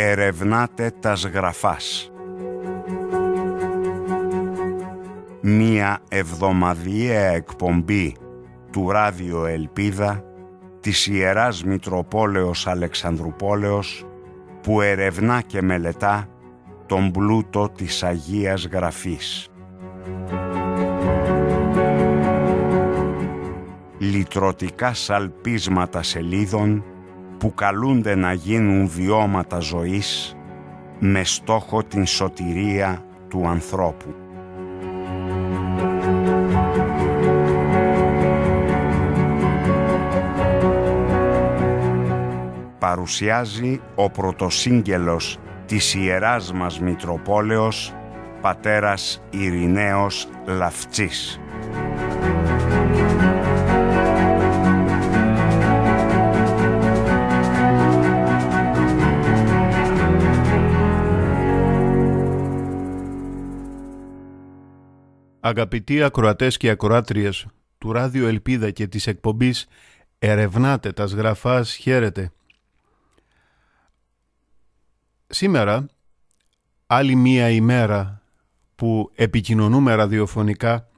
ερευνάτε τας γραφάς. Μία εβδομαδιαία εκπομπή του Ράδιο Ελπίδα της Ιεράς Μητροπόλεως Αλεξανδρουπόλεως που ερευνά και μελετά τον πλούτο της Αγίας Γραφής. Λυτρωτικά σαλπίσματα σελίδων που καλούνται να γίνουν βιώματα ζωής με στόχο την σωτηρία του ανθρώπου. Παρουσιάζει ο πρωτοσύγγελος της Ιεράς μας Μητροπόλεως, πατέρας Ειρηναίος Λαφτσής. Αγαπητοί ακροατές και ακροάτριες του Ράδιο Ελπίδα και της εκπομπής «Ερευνάτε τα σγραφάς χαίρετε». Σήμερα, άλλη μία ημέρα που επικοινωνούμε ραδιοφωνικά,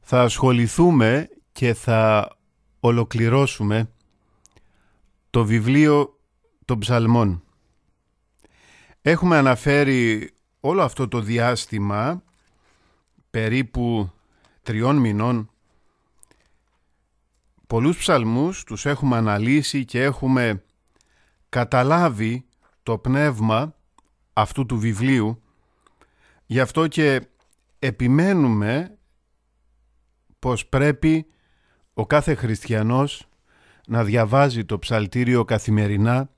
θα ασχοληθούμε και θα ολοκληρώσουμε το βιβλίο των ψαλμών. Έχουμε αναφέρει όλο αυτό το διάστημα περίπου τριών μηνών πολλούς ψαλμούς τους έχουμε αναλύσει και έχουμε καταλάβει το πνεύμα αυτού του βιβλίου γι' αυτό και επιμένουμε πως πρέπει ο κάθε χριστιανός να διαβάζει το ψαλτήριο καθημερινά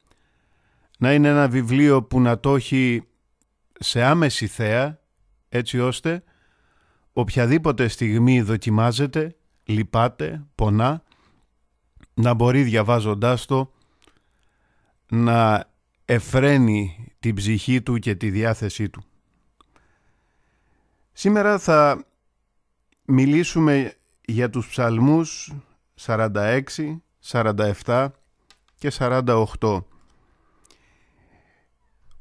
να είναι ένα βιβλίο που να το έχει σε άμεση θέα έτσι ώστε οποιαδήποτε στιγμή δοκιμάζεται, λυπάται, πονά, να μπορεί διαβάζοντάς το να εφραίνει την ψυχή του και τη διάθεσή του. Σήμερα θα μιλήσουμε για τους ψαλμούς 46, 47 και 48.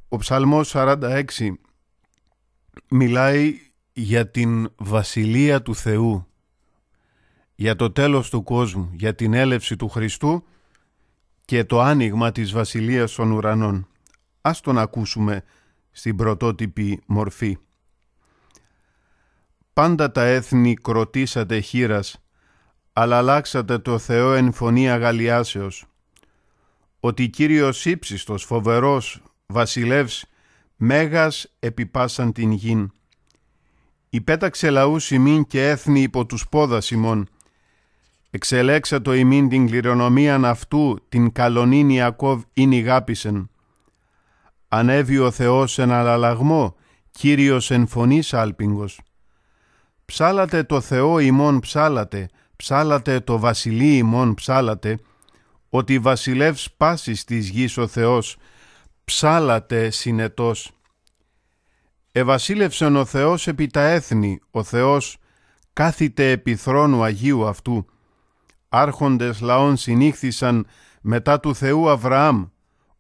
Ο ψαλμός 46 μιλάει για την Βασιλεία του Θεού, για το τέλος του κόσμου, για την έλευση του Χριστού και το άνοιγμα της Βασιλείας των Ουρανών. Ας τον ακούσουμε στην πρωτότυπη μορφή. Πάντα τα έθνη κροτήσατε χείρας, αλλά αλλάξατε το Θεό εν φωνή αγαλιάσεως. Ότι Κύριος ύψιστος, φοβερός, βασιλεύς, μέγας επιπάσαν την γην Υπέταξε λαούς ημίν και έθνη υπό τους πόδας ημών. Εξελέξα το ημίν την κληρονομίαν αυτού, την καλονήν Ιακώβ ειν ηγάπησεν. Ανέβη ο Θεός εν αλλαγμό, Κύριος εν φωνής άλπιγγος. Ψάλατε το Θεό ημών ψάλατε, ψάλατε το βασιλεί ημών ψάλατε, ότι βασιλεύς πάσης της γης ο Θεός, ψάλατε συνετός. «Ευασίλευσεν ο Θεός επί τα έθνη, ο Θεός κάθιτε επί θρόνου Αγίου αυτού. Άρχοντες λαών συνήχθησαν μετά του Θεού Αβραάμ,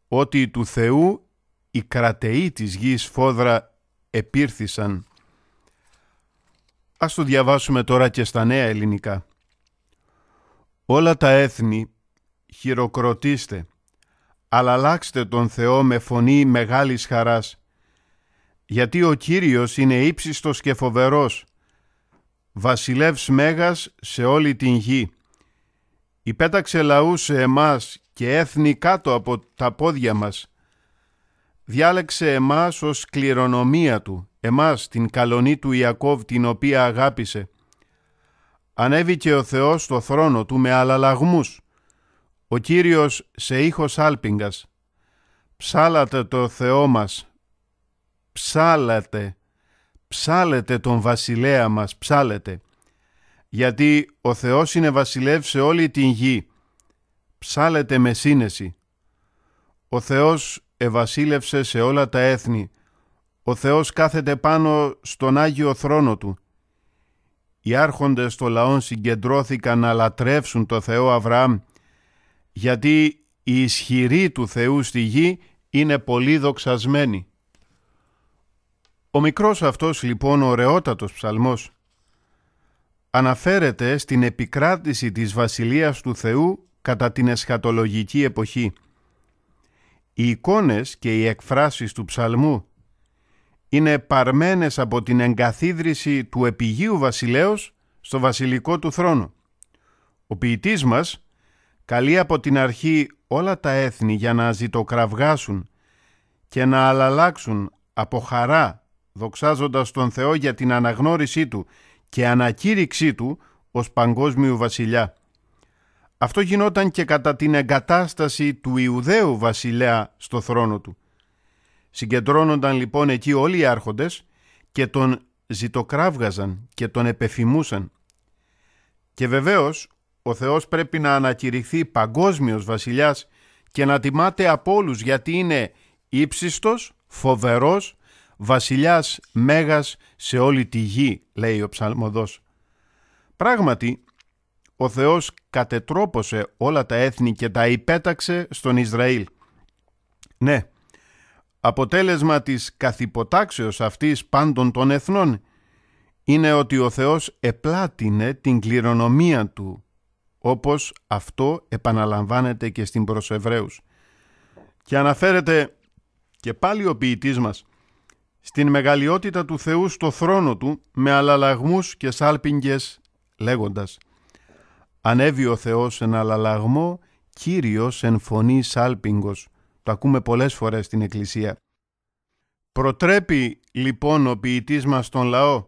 ότι του Θεού οι κρατεοί της γης φόδρα επήρθησαν. Ας το διαβάσουμε τώρα και στα νέα ελληνικά. Όλα τα έθνη χειροκροτήστε, αλλά αλλάξτε τον Θεό με φωνή μεγάλης χαράς γιατί ο Κύριος είναι ύψιστος και φοβερός, βασιλεύς μέγας σε όλη την γη. Υπέταξε λαούς σε εμάς και έθνη κάτω από τα πόδια μας. Διάλεξε εμάς ως κληρονομία του, εμάς την καλονή του Ιακώβ την οποία αγάπησε. Ανέβηκε ο Θεός στο θρόνο του με αλλαλαγμούς. Ο Κύριος σε ήχος άλπιγκας Ψάλατε το Θεό μας, ψάλατε, ψάλετε τον βασιλέα μας, ψάλετε. Γιατί ο Θεός είναι βασιλεύσε σε όλη την γη. Ψάλετε με σύνεση. Ο Θεός ευασίλευσε σε όλα τα έθνη. Ο Θεός κάθεται πάνω στον Άγιο θρόνο Του. Οι άρχοντες των λαών συγκεντρώθηκαν να λατρεύσουν το Θεό Αβραάμ, γιατί η ισχυρή του Θεού στη γη είναι πολύ δοξασμένοι. Ο μικρός αυτός λοιπόν ωραιότατος ψαλμός αναφέρεται στην επικράτηση της Βασιλείας του Θεού κατά την εσχατολογική εποχή. Οι εικόνες και οι εκφράσεις του ψαλμού είναι παρμένες από την εγκαθίδρυση του επιγείου βασιλέως στο βασιλικό του θρόνο. Ο ποιητής μας καλεί από την αρχή όλα τα έθνη για να ζητοκραυγάσουν και να αλλαλάξουν από χαρά δοξάζοντας τον Θεό για την αναγνώρισή του και ανακήρυξή του ως παγκόσμιου βασιλιά. Αυτό γινόταν και κατά την εγκατάσταση του Ιουδαίου βασιλέα στο θρόνο του. Συγκεντρώνονταν λοιπόν εκεί όλοι οι άρχοντες και τον ζητοκράβγαζαν και τον επεφημούσαν. Και βεβαίως ο Θεός πρέπει να ανακηρυχθεί παγκόσμιος βασιλιάς και να τιμάται από όλους γιατί είναι ύψιστος, φοβερός βασιλιάς μέγας σε όλη τη γη, λέει ο ψαλμοδός. Πράγματι, ο Θεός κατετρόπωσε όλα τα έθνη και τα υπέταξε στον Ισραήλ. Ναι, αποτέλεσμα της καθυποτάξεως αυτής πάντων των εθνών είναι ότι ο Θεός επλάτηνε την κληρονομία Του, όπως αυτό επαναλαμβάνεται και στην προς Και αναφέρεται και πάλι ο ποιητής μας – στην μεγαλειότητα του Θεού στο θρόνο του με αλαλαγμούς και σάλπιγγες λέγοντας «Ανέβει ο Θεός εν αλαλαγμό, Κύριος εν φωνή σάλπιγγος». Το ακούμε πολλές φορές στην Εκκλησία. Προτρέπει λοιπόν ο ποιητής μας τον λαό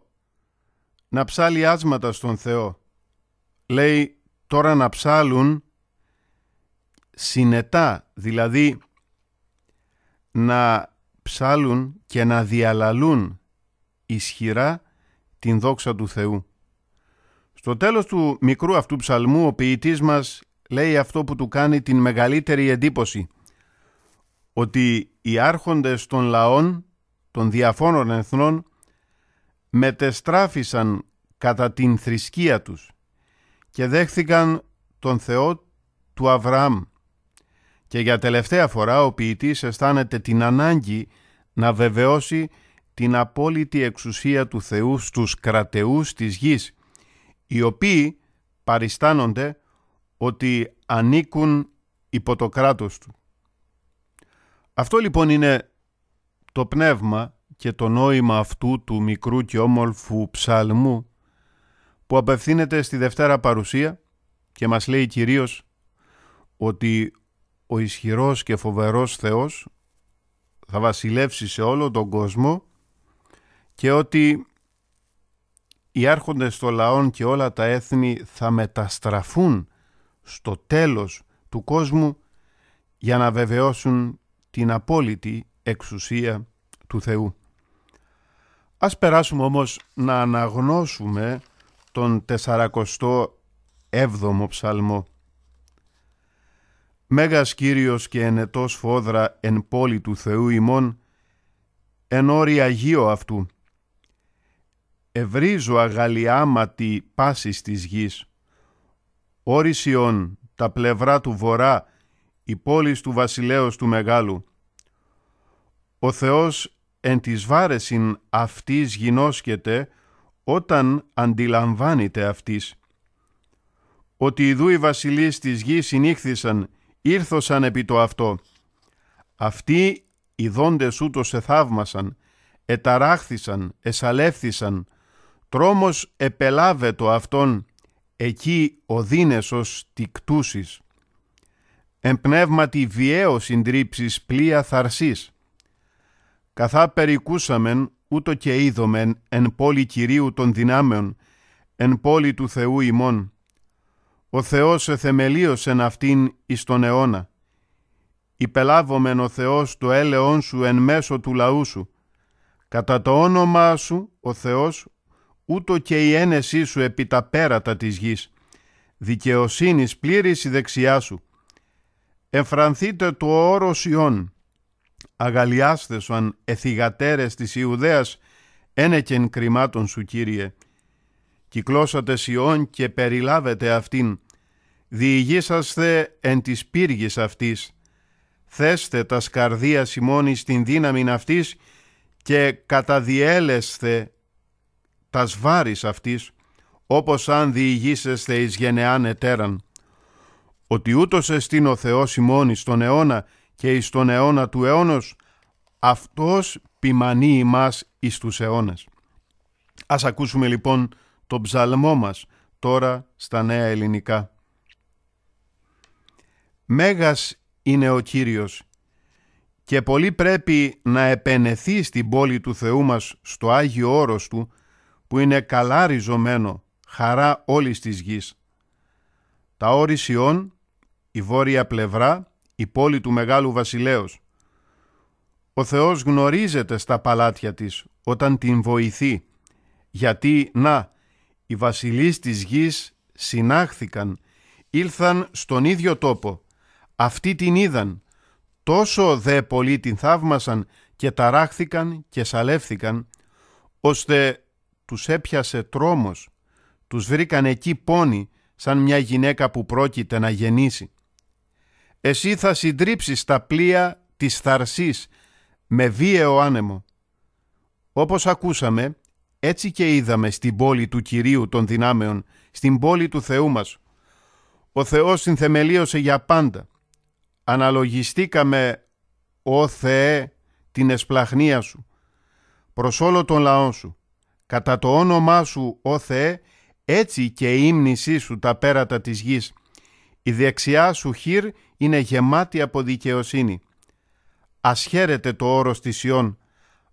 να ψάλει άσματα στον Θεό. Λέει τώρα να ψάλουν συνετά, δηλαδή να ψάλουν και να διαλαλούν ισχυρά την δόξα του Θεού. Στο τέλος του μικρού αυτού ψαλμού ο ποιητής μας λέει αυτό που του κάνει την μεγαλύτερη εντύπωση ότι οι άρχοντες των λαών των διαφόρων εθνών μετεστράφησαν κατά την θρησκεία τους και δέχθηκαν τον Θεό του Αβραάμ και για τελευταία φορά ο ποιητής αισθάνεται την ανάγκη να βεβαιώσει την απόλυτη εξουσία του Θεού στους κρατεούς της γης, οι οποίοι παριστάνονται ότι ανήκουν υπό το κράτος του. Αυτό λοιπόν είναι το πνεύμα και το νόημα αυτού του μικρού και όμορφου ψαλμού που απευθύνεται στη Δευτέρα Παρουσία και μας λέει κυρίως ότι ο ισχυρός και φοβερός Θεός θα βασιλεύσει σε όλο τον κόσμο και ότι οι άρχοντες των λαών και όλα τα έθνη θα μεταστραφούν στο τέλος του κόσμου για να βεβαιώσουν την απόλυτη εξουσία του Θεού. Ας περάσουμε όμως να αναγνώσουμε τον 47ο ψαλμό. Μέγας Κύριος και ενετός φόδρα εν πόλη του Θεού ημών, εν όρη Αγίο αυτού. Ευρίζω αγαλιάματι πάσης της γης. Όρισιον τα πλευρά του βορρά, η πόλη του βασιλέως του μεγάλου. Ο Θεός εν της βάρεσιν αυτής γινώσκεται, όταν αντιλαμβάνεται αυτής. Ότι οι δούοι βασιλείς της γης συνήχθησαν, ήρθωσαν επί το αυτό. Αυτοί οι δόντες σε εθαύμασαν, εταράχθησαν, εσαλεύθησαν, τρόμος επελάβε το αυτόν, εκεί ο δίνεσος τικτούσης. Εμπνεύματι βιαίος συντρίψεις πλοία θαρσής. Καθά περικούσαμεν, ούτω και είδομεν, εν πόλη Κυρίου των δυνάμεων, εν πόλη του Θεού ημών ο Θεός εθεμελίωσεν αυτήν εις τον αιώνα. Υπελάβομεν ο Θεός το έλεόν σου εν μέσω του λαού σου. Κατά το όνομά σου, ο Θεός, ούτω και η ένεσή σου επί τα πέρατα της γης. Δικαιοσύνης πλήρης η δεξιά σου. Εμφρανθείτε το όρο Ιών. αν εθιγατέρες της Ιουδαίας ένεκεν κρυμάτων σου, Κύριε κυκλώσατε Σιών και περιλάβετε αυτήν. Διηγήσαστε εν της πύργης αυτής. Θέστε τα σκαρδία ημών στην δύναμη αυτής και καταδιέλεστε τα βάρης αυτής, όπως αν διηγήσεστε εις γενεάν ετέραν. Ότι ούτως εστίν ο Θεός ημών εις τον αιώνα και εις τον αιώνα του αιώνος, αυτός ποιμανεί ημάς εις τους αιώνες. Ας ακούσουμε λοιπόν το ψαλμό μας τώρα στα νέα ελληνικά. Μέγας είναι ο Κύριος και πολύ πρέπει να επενεθεί στην πόλη του Θεού μας στο Άγιο Όρος Του που είναι καλά ριζωμένο, χαρά όλης της γης. Τα όρισιον, η βόρεια πλευρά, η πόλη του Μεγάλου Βασιλέως. Ο Θεός γνωρίζεται στα παλάτια της όταν την βοηθεί, γιατί να οι βασιλείς της γης συνάχθηκαν, ήλθαν στον ίδιο τόπο. Αυτοί την είδαν, τόσο δε πολλοί την θαύμασαν και ταράχθηκαν και σαλεύθηκαν, ώστε τους έπιασε τρόμος, τους βρήκαν εκεί πόνοι, σαν μια γυναίκα που πρόκειται να γεννήσει. Εσύ θα συντρίψεις τα πλοία της θαρσής με βίαιο άνεμο. Όπως ακούσαμε, έτσι και είδαμε στην πόλη του Κυρίου των δυνάμεων, στην πόλη του Θεού μας. Ο Θεός συνθεμελίωσε για πάντα. Αναλογιστήκαμε, ο Θεέ, την εσπλαχνία Σου, προς όλο τον λαό Σου. Κατά το όνομά Σου, ο Θεέ, έτσι και η ύμνησή Σου τα πέρατα της γης. Η δεξιά Σου χείρ είναι γεμάτη από δικαιοσύνη. Ας χαίρεται το όρος της Ιών,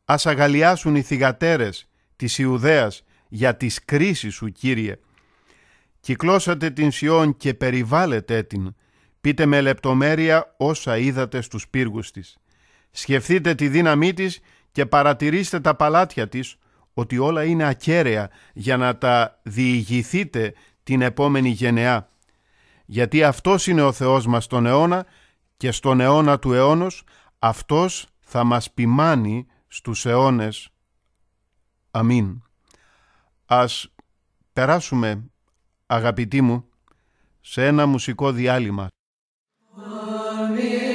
ας αγαλιάσουν οι θυγατέρες, της Ιουδαίας για τις κρίσεις σου, Κύριε. Κυκλώσατε την Σιών και περιβάλλετε την. Πείτε με λεπτομέρεια όσα είδατε στους πύργους της. Σκεφτείτε τη δύναμή της και παρατηρήστε τα παλάτια της, ότι όλα είναι ακέραια για να τα διηγηθείτε την επόμενη γενεά. Γιατί αυτός είναι ο Θεός μας τον αιώνα και στον αιώνα του αιώνος αυτός θα μας ποιμάνει στους αιώνες. Αμήν. Ας περάσουμε, αγαπητοί μου, σε ένα μουσικό διάλειμμα. Αμήν.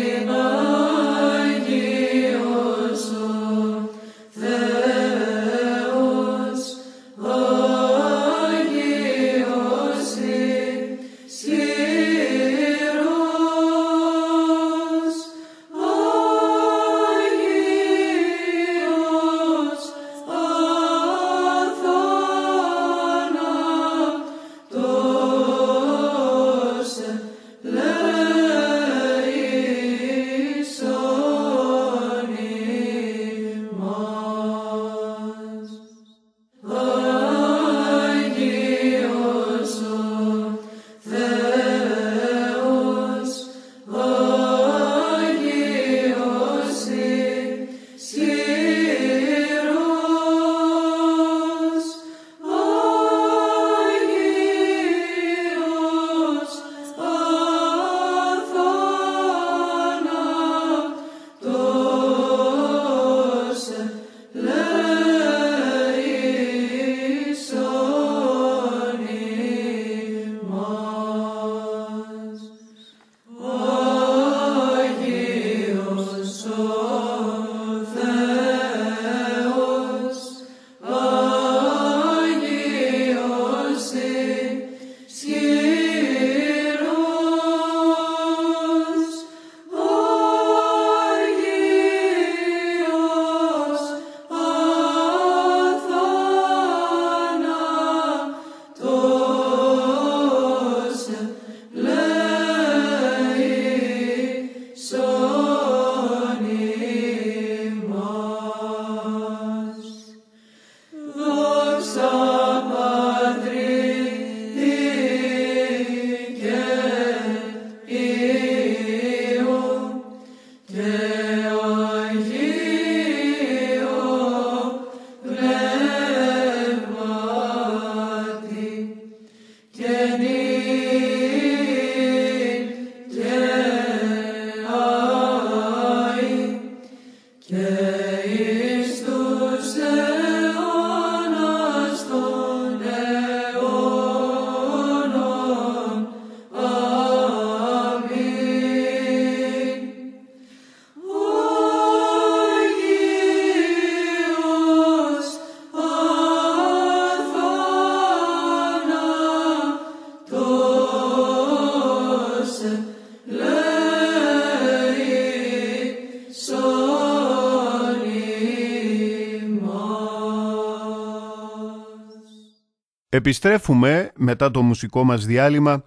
Επιστρέφουμε μετά το μουσικό μας διάλειμμα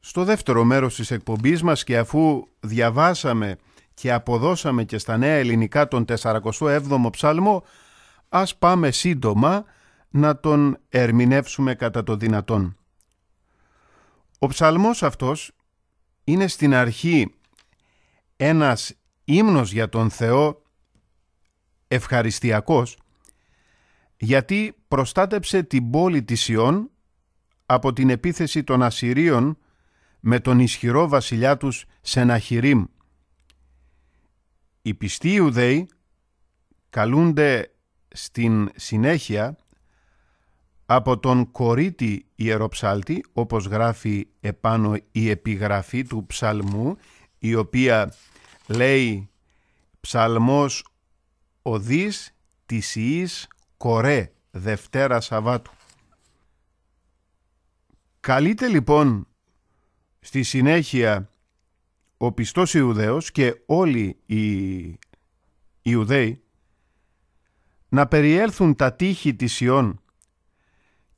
στο δεύτερο μέρος της εκπομπής μας και αφού διαβάσαμε και αποδώσαμε και στα νέα ελληνικά τον 47ο ψάλμο ας πάμε σύντομα να τον ερμηνεύσουμε κατά το δυνατόν. Ο ψαλμός αυτός είναι στην αρχή ένας ύμνος για τον Θεό ευχαριστιακός γιατί προστάτεψε την πόλη της Ιών από την επίθεση των Ασσυρίων με τον ισχυρό βασιλιά τους Σεναχυρίμ. Οι πιστοί Ιουδαίοι καλούνται στην συνέχεια από τον κορίτη ιεροψάλτη, όπως γράφει επάνω η επιγραφή του ψαλμού, η οποία λέει «Ψαλμός οδής της Ιης Κορέ, Δευτέρα Σαββάτου. Καλείται λοιπόν στη συνέχεια ο πιστός Ιουδαίος και όλοι οι Ιουδαίοι να περιέλθουν τα τείχη της Ιών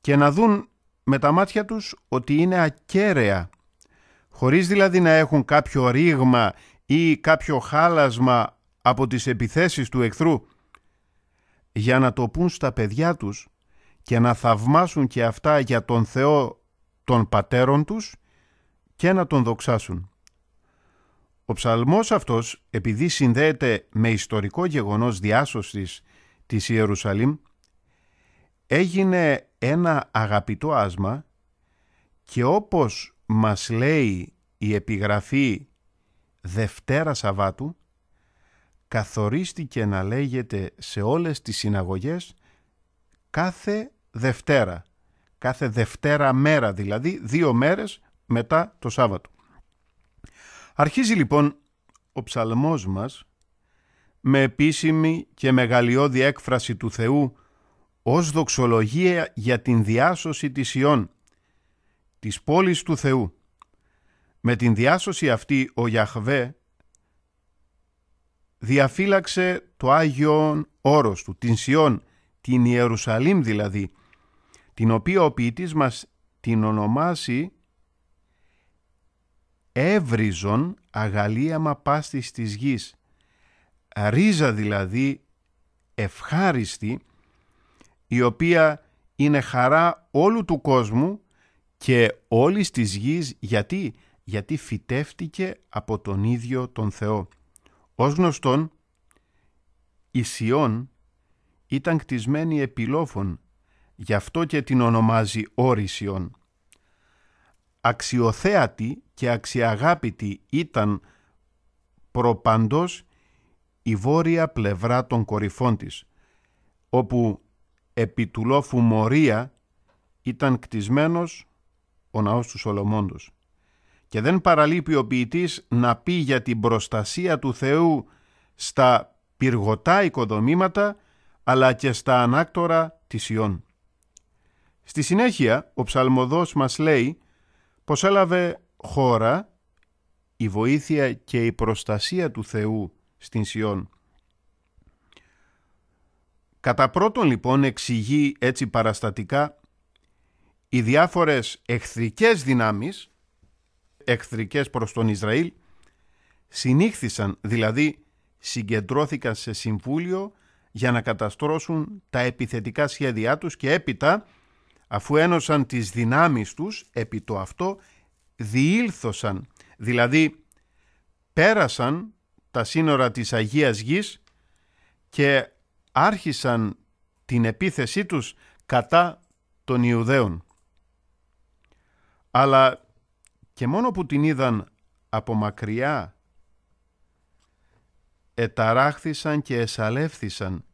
και να δουν με τα μάτια τους ότι είναι ακέραια, χωρίς δηλαδή να έχουν κάποιο ρήγμα ή κάποιο χάλασμα από τις επιθέσεις του εχθρού, για να το πούν στα παιδιά τους και να θαυμάσουν και αυτά για τον Θεό των πατέρων τους και να τον δοξάσουν. Ο ψαλμός αυτός, επειδή συνδέεται με ιστορικό γεγονός διάσωσης της Ιερουσαλήμ, έγινε ένα αγαπητό άσμα και όπως μας λέει η επιγραφή Δευτέρα Σαββάτου, καθορίστηκε να λέγεται σε όλες τις συναγωγές κάθε Δευτέρα. Κάθε Δευτέρα μέρα, δηλαδή δύο μέρες μετά το Σάββατο. Αρχίζει λοιπόν ο ψαλμός μας με επίσημη και μεγαλειώδη έκφραση του Θεού ως δοξολογία για την διάσωση της Ιών, της πόλης του Θεού. Με την διάσωση αυτή ο Γιαχβέ διαφύλαξε το Άγιον Όρος του, την Σιών, την Ιερουσαλήμ δηλαδή, την οποία ο ποιητής μας την ονομάσει έβριζον αγαλίαμα πάστης της γης, ρίζα δηλαδή ευχάριστη, η οποία είναι χαρά όλου του κόσμου και όλης της γης γιατί, γιατί φυτεύτηκε από τον ίδιο τον Θεό. Ως γνωστόν, η Σιών ήταν κτισμένη επιλόφων, γι' αυτό και την ονομάζει όρη Σιών. Αξιοθέατη και αξιαγάπητη ήταν προπαντός η βόρεια πλευρά των κορυφών της, όπου επί του λόφου Μωρία ήταν κτισμένος ο ναός του Σολομόντος. Και δεν παραλείπει ο ποιητής να πει για την προστασία του Θεού στα πυργωτά οικοδομήματα αλλά και στα ανάκτορα της Ιών. Στη συνέχεια ο ψαλμοδός μας λέει πως έλαβε χώρα η βοήθεια και η προστασία του Θεού στην Σιών. Κατά πρώτον λοιπόν εξηγεί έτσι παραστατικά οι διάφορες εχθρικές δυνάμεις εχθρικές προς τον Ισραήλ, συνήχθησαν δηλαδή συγκεντρώθηκαν σε συμβούλιο για να καταστρώσουν τα επιθετικά σχέδιά τους και έπειτα αφού ένωσαν τις δυνάμεις τους επί το αυτό διήλθωσαν δηλαδή πέρασαν τα σύνορα της Αγίας Γης και άρχισαν την επίθεσή τους κατά των Ιουδαίων. Αλλά και μόνο που την είδαν από μακριά εταράχθησαν και εσαλεύθησαν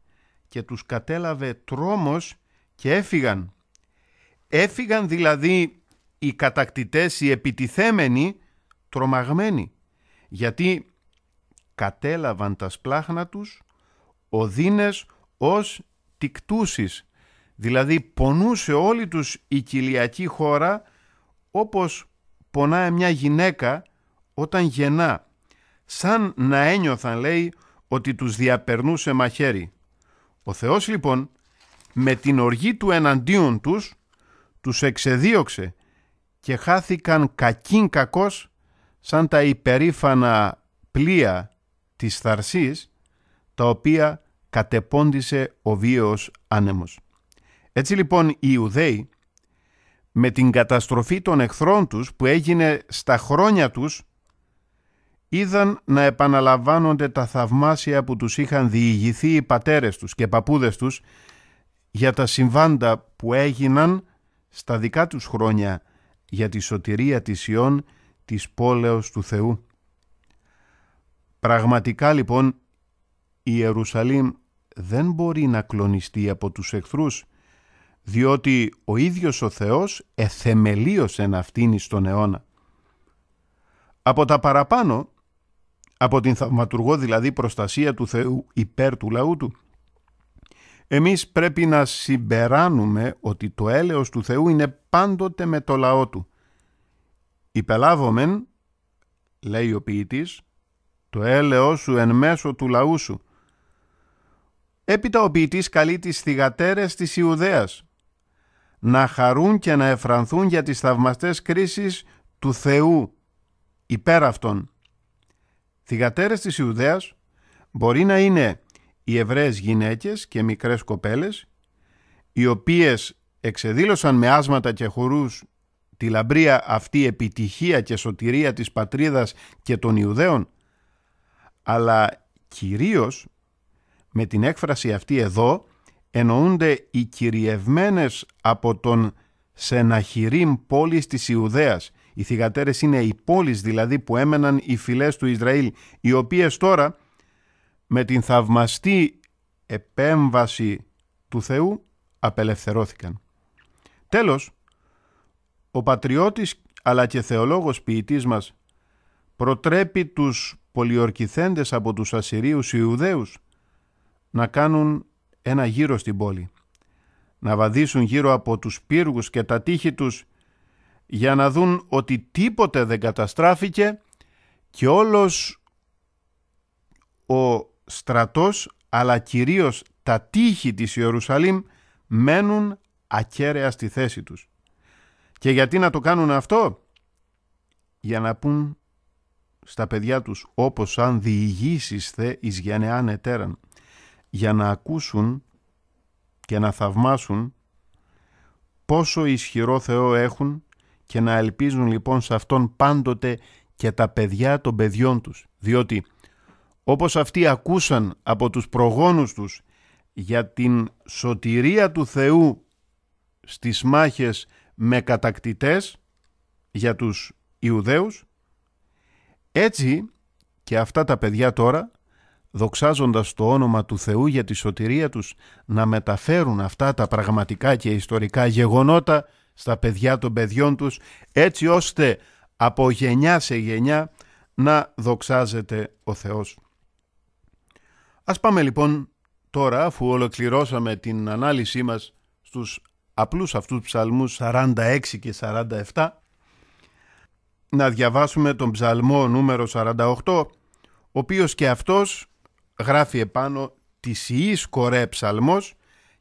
και τους κατέλαβε τρόμος και έφυγαν. Έφυγαν δηλαδή οι κατακτητές, οι επιτιθέμενοι, τρομαγμένοι, γιατί κατέλαβαν τα σπλάχνα τους οδύνες ως τικτούσεις, δηλαδή πονούσε όλη τους η κοιλιακή χώρα όπως πονάει μια γυναίκα όταν γεννά, σαν να ένιωθαν λέει ότι τους διαπερνούσε μαχαίρι. Ο Θεός λοιπόν με την οργή του εναντίον τους τους εξεδίωξε και χάθηκαν κακήν κακός σαν τα υπερήφανα πλοία της Θαρσής τα οποία κατεπόντισε ο βίαιος άνεμος. Έτσι λοιπόν οι Ιουδαίοι με την καταστροφή των εχθρών τους που έγινε στα χρόνια τους, είδαν να επαναλαμβάνονται τα θαυμάσια που τους είχαν διηγηθεί οι πατέρες τους και παππούδες τους για τα συμβάντα που έγιναν στα δικά τους χρόνια για τη σωτηρία της Ιών της πόλεως του Θεού. Πραγματικά λοιπόν η Ιερουσαλήμ δεν μπορεί να κλονιστεί από τους εχθρούς διότι ο ίδιος ο Θεός εθεμελίωσε αυτήν στον αιώνα. Από τα παραπάνω, από την θαυματουργό δηλαδή προστασία του Θεού υπέρ του λαού του, εμείς πρέπει να συμπεράνουμε ότι το έλεος του Θεού είναι πάντοτε με το λαό του. Υπελάβομεν, λέει ο ποιητής, το έλεος σου εν μέσω του λαού σου. Έπειτα ο ποιητής καλεί τις θυγατέρες της Ιουδαίας, να χαρούν και να εφρανθούν για τις θαυμαστές κρίσεις του Θεού υπέρ αυτών. Θυγατέρες της Ιουδαίας μπορεί να είναι οι Εβραίες γυναίκες και μικρές κοπέλες, οι οποίες εξεδήλωσαν με άσματα και χορούς τη λαμπρία αυτή επιτυχία και σωτηρία της πατρίδας και των Ιουδαίων, αλλά κυρίως με την έκφραση αυτή εδώ εννοούνται οι κυριευμένες από τον Σεναχυρίμ πόλης της Ιουδαίας. Οι θυγατέρες είναι οι πόλεις δηλαδή που έμεναν οι φυλές του Ισραήλ, οι οποίες τώρα με την θαυμαστή επέμβαση του Θεού απελευθερώθηκαν. Τέλος, ο πατριώτης αλλά και θεολόγος ποιητής μας προτρέπει τους πολιορκηθέντες από τους Ασσυρίους Ιουδαίους να κάνουν ένα γύρο στην πόλη, να βαδίσουν γύρω από τους πύργους και τα τείχη τους για να δουν ότι τίποτε δεν καταστράφηκε και όλος ο στρατός αλλά κυρίως τα τείχη της Ιερουσαλήμ μένουν ακέραια στη θέση τους. Και γιατί να το κάνουν αυτό? Για να πούν στα παιδιά τους όπως αν διηγήσεις θε εις γενεάν ετέραν για να ακούσουν και να θαυμάσουν πόσο ισχυρό Θεό έχουν και να ελπίζουν λοιπόν σε Αυτόν πάντοτε και τα παιδιά των παιδιών τους. Διότι όπως αυτοί ακούσαν από τους προγόνους τους για την σωτηρία του Θεού στις μάχες με κατακτητές για τους Ιουδαίους, έτσι και αυτά τα παιδιά τώρα δοξάζοντας το όνομα του Θεού για τη σωτηρία τους, να μεταφέρουν αυτά τα πραγματικά και ιστορικά γεγονότα στα παιδιά των παιδιών τους, έτσι ώστε από γενιά σε γενιά να δοξάζεται ο Θεός. Ας πάμε λοιπόν τώρα, αφού ολοκληρώσαμε την ανάλυση μας στους απλούς αυτούς ψαλμούς 46 και 47, να διαβάσουμε τον ψαλμό νούμερο 48, ο οποίος και αυτός γράφει επάνω της Ιης κορέψαλμος»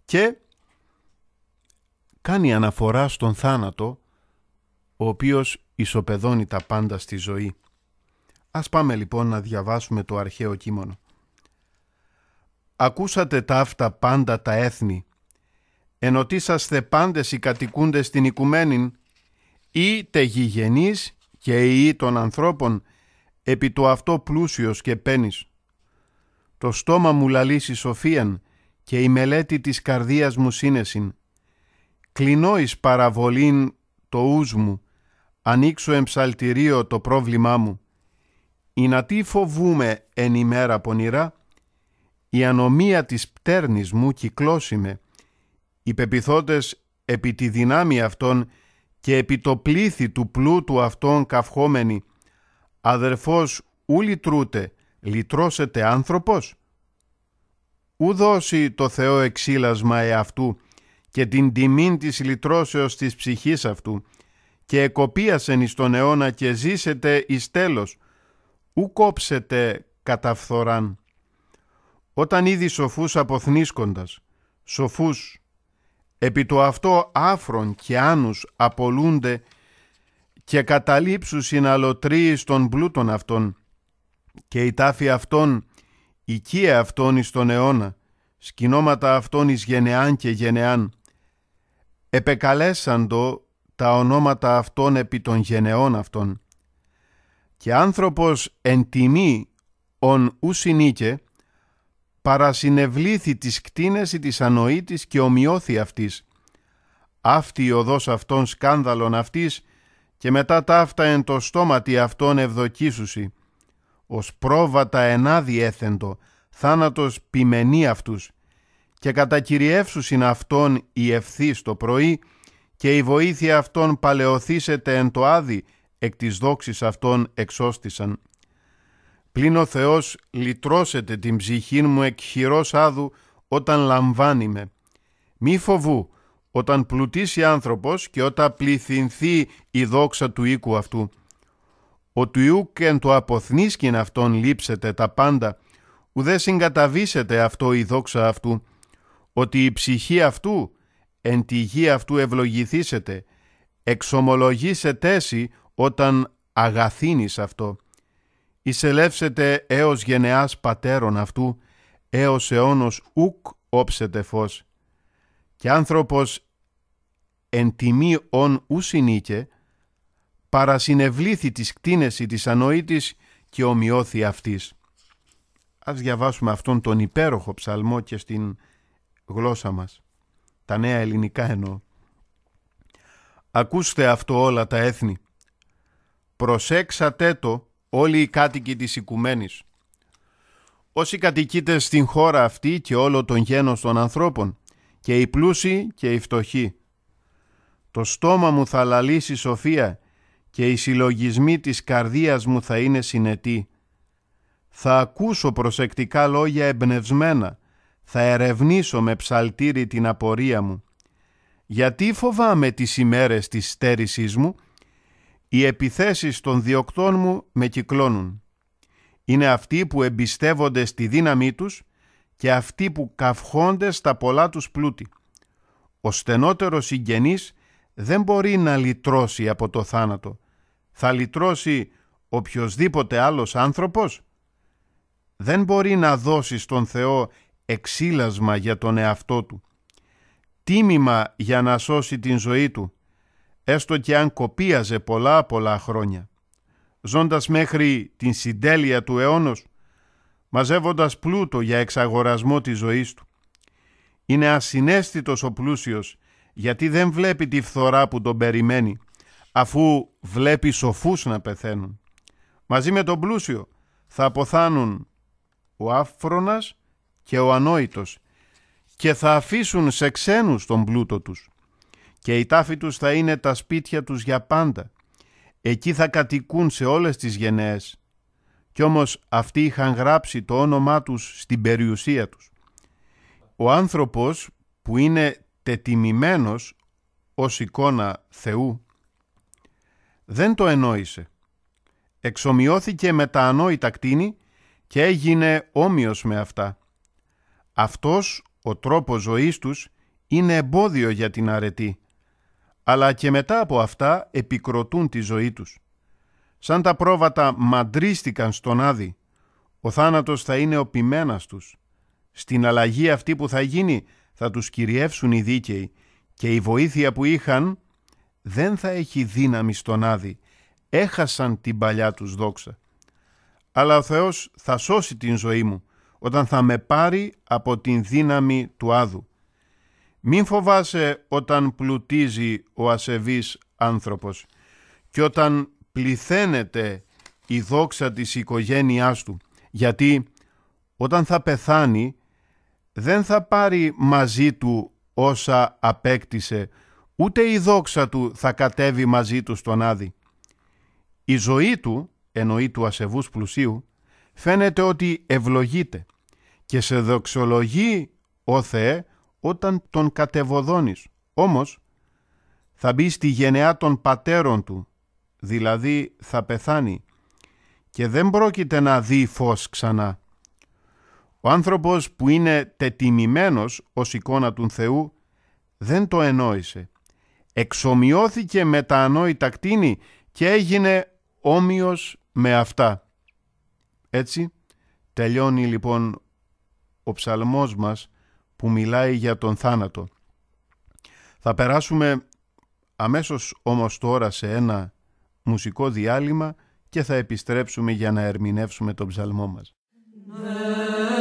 και κάνει αναφορά στον θάνατο ο οποίος ισοπεδώνει τα πάντα στη ζωή. Ας πάμε λοιπόν να διαβάσουμε το αρχαίο κείμενο. Ακούσατε τα αυτά πάντα τα έθνη, ενωτήσαστε πάντες οι κατοικούντες στην οικουμένην, τε γηγενείς και ή των ανθρώπων, επί το αυτό πλούσιος και πένις το στόμα μου λαλήσει σοφίαν και η μελέτη της καρδίας μου σύνεσιν. Κλεινώ εις παραβολήν το ούς μου, ανοίξω εμψαλτηρίο το πρόβλημά μου. Η να τι φοβούμε εν ημέρα πονηρά, η ανομία της πτέρνης μου κυκλώσιμε, οι πεπιθώτες επί τη δυνάμει αυτών και επί το πλήθη του πλούτου αυτών καυχόμενοι, αδερφός ούλη τρούτε, Λυτρώσετε άνθρωπος. Ου δώσει το Θεό εξήλασμα εαυτού και την τιμήν της λυτρώσεως της ψυχής αυτού και εκοπίασεν εις τον αιώνα και ζήσετε εις τέλος, ου κόψετε καταφθοράν. Όταν είδη σοφούς αποθνίσκοντας, σοφούς, επί το αυτό άφρον και άνους απολούνται και καταλήψους συναλωτρίεις των πλούτων αυτών, και η τάφη αυτών, οικία αυτών εις τον αιώνα, σκηνώματα αυτών εις γενεάν και γενεάν. επεκαλέσαντο τα ονόματα αυτών επί των γενεών αυτών. Και άνθρωπος εν τιμή ον ουσινίκε, παρασυνευλήθη της κτίνες ή της ανοήτης και ομοιώθη αυτής. Αυτή η οδός αυτών σκάνδαλων αυτής και μετά ταύτα εν το στόματι αυτών ευδοκίσουσι ως πρόβατα ενάδι έθεντο, θάνατος ποιμενή αυτούς, και κατακυριεύσουσιν αυτόν η ευθύ το πρωί, και η βοήθεια αυτών παλαιωθήσεται εν το άδει, εκ της δόξης αυτών εξώστησαν. Πλην ο Θεός λυτρώσετε την ψυχή μου εκ χειρός άδου όταν λαμβάνει με. Μη φοβού, όταν πλουτίσει άνθρωπος και όταν πληθυνθεί η δόξα του οίκου αυτού ο του Ιού και εν το αποθνίσκην αυτόν λείψετε τα πάντα, ουδέ συγκαταβήσετε αυτό η δόξα αυτού, ότι η ψυχή αυτού εν τη γη αυτού ευλογηθήσετε, εξομολογήσετε εσύ όταν αγαθύνεις αυτό. Ισελεύσετε έως γενεάς πατέρων αυτού, έως αιώνος ουκ όψετε φως. Και άνθρωπος εν τιμή ον ου παρασυνευλήθη της κτίνεση της ανοήτης και ομοιώθη αυτής. Ας διαβάσουμε αυτόν τον υπέροχο ψαλμό και στην γλώσσα μας. Τα νέα ελληνικά εννοώ. Ακούστε αυτό όλα τα έθνη. Προσέξατε το όλοι οι κάτοικοι της οικουμένης. Όσοι κατοικείτε στην χώρα αυτή και όλο τον γένος των ανθρώπων, και οι πλούσιοι και οι φτωχοί. Το στόμα μου θα λαλήσει σοφία και οι συλλογισμοί της καρδίας μου θα είναι συνετοί. Θα ακούσω προσεκτικά λόγια εμπνευσμένα, θα ερευνήσω με ψαλτήρι την απορία μου. Γιατί φοβάμαι τις ημέρες της στέρησής μου, οι επιθέσεις των διοκτών μου με κυκλώνουν. Είναι αυτοί που εμπιστεύονται στη δύναμή τους και αυτοί που καυχόνται στα πολλά τους πλούτη. Ο στενότερος συγγενής δεν μπορεί να λυτρώσει από το θάνατο. Θα λυτρώσει οποιοδήποτε άλλος άνθρωπος. Δεν μπορεί να δώσει στον Θεό εξήλασμα για τον εαυτό του. Τίμημα για να σώσει την ζωή του, έστω και αν κοπίαζε πολλά πολλά χρόνια. Ζώντας μέχρι την συντέλεια του αιώνος, μαζεύοντας πλούτο για εξαγορασμό της ζωής του. Είναι ασυναίσθητος ο πλούσιος γιατί δεν βλέπει τη φθορά που τον περιμένει, αφού βλέπει σοφούς να πεθαίνουν. Μαζί με τον πλούσιο θα αποθάνουν ο άφρονας και ο ανόητος και θα αφήσουν σε ξένους τον πλούτο τους και οι τάφοι τους θα είναι τα σπίτια τους για πάντα. Εκεί θα κατοικούν σε όλες τις γενναίες. Κι όμως αυτοί είχαν γράψει το όνομά τους στην περιουσία τους. Ο άνθρωπος που είναι τετιμημένος ως εικόνα Θεού, δεν το ενόησε. Εξομοιώθηκε με τα ανόητα κτίνη και έγινε όμοιος με αυτά. Αυτός ο τρόπος ζωής τους είναι εμπόδιο για την αρετή, αλλά και μετά από αυτά επικροτούν τη ζωή τους. Σαν τα πρόβατα μαντρίστηκαν στον Άδη, ο θάνατος θα είναι ο ποιμένας τους. Στην αλλαγή αυτή που θα γίνει θα τους κυριεύσουν οι δίκαιοι και η βοήθεια που είχαν δεν θα έχει δύναμη στον Άδη. Έχασαν την παλιά τους δόξα. Αλλά ο Θεός θα σώσει την ζωή μου όταν θα με πάρει από την δύναμη του Άδου. Μην φοβάσαι όταν πλουτίζει ο ασεβής άνθρωπος και όταν πληθαίνεται η δόξα της οικογένειάς του, γιατί όταν θα πεθάνει δεν θα πάρει μαζί του όσα απέκτησε, ούτε η δόξα του θα κατέβει μαζί του στον Άδη. Η ζωή του, εννοεί του ασεβούς πλουσίου, φαίνεται ότι ευλογείται και σε δοξολογεί ο Θεέ όταν τον κατεβοδώνεις. Όμως θα μπει στη γενεά των πατέρων του, δηλαδή θα πεθάνει και δεν πρόκειται να δει φως ξανά. Ο άνθρωπος που είναι τετιμημένος ως εικόνα του Θεού δεν το ενόησε. Εξομοιώθηκε με τα ανόητα κτίνη και έγινε όμοιος με αυτά. Έτσι τελειώνει λοιπόν ο ψαλμός μας που μιλάει για τον θάνατο. Θα περάσουμε αμέσως όμως τώρα σε ένα μουσικό διάλειμμα και θα επιστρέψουμε για να ερμηνεύσουμε τον ψαλμό μας. Ναι.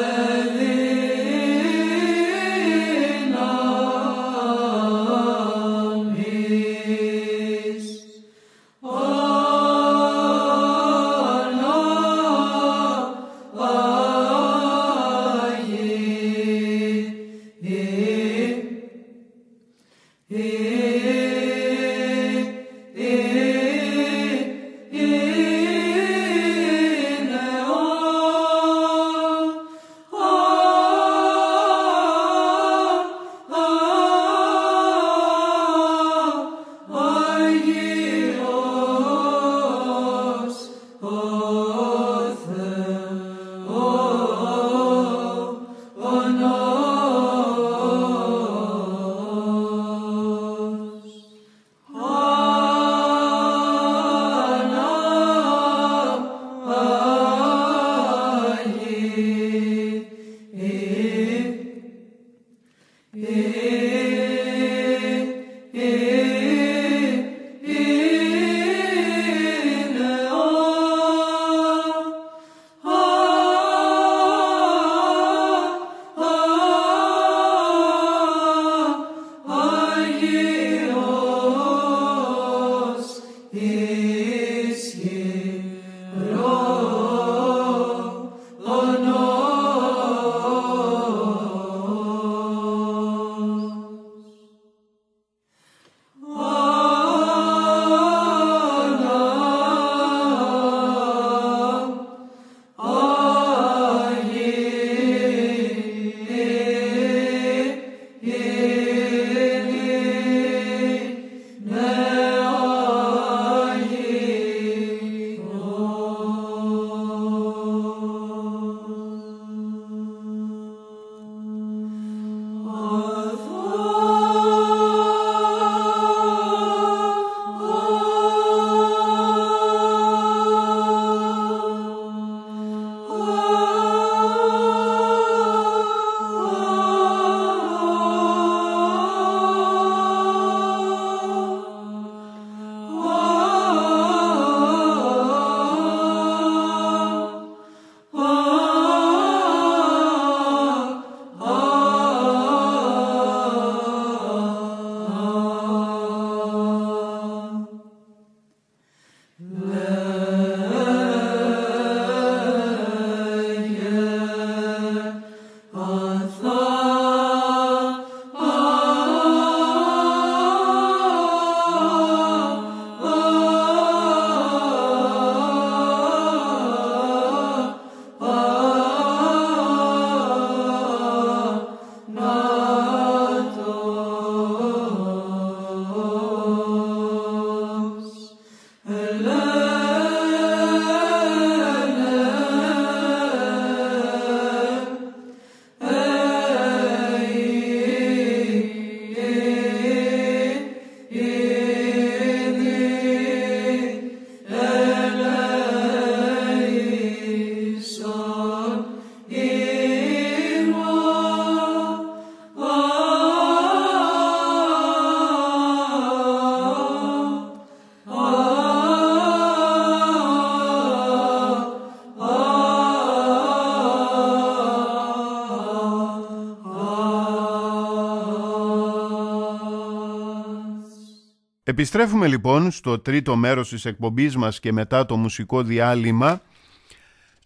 Επιστρέφουμε λοιπόν στο τρίτο μέρος της εκπομπής μας και μετά το μουσικό διάλειμμα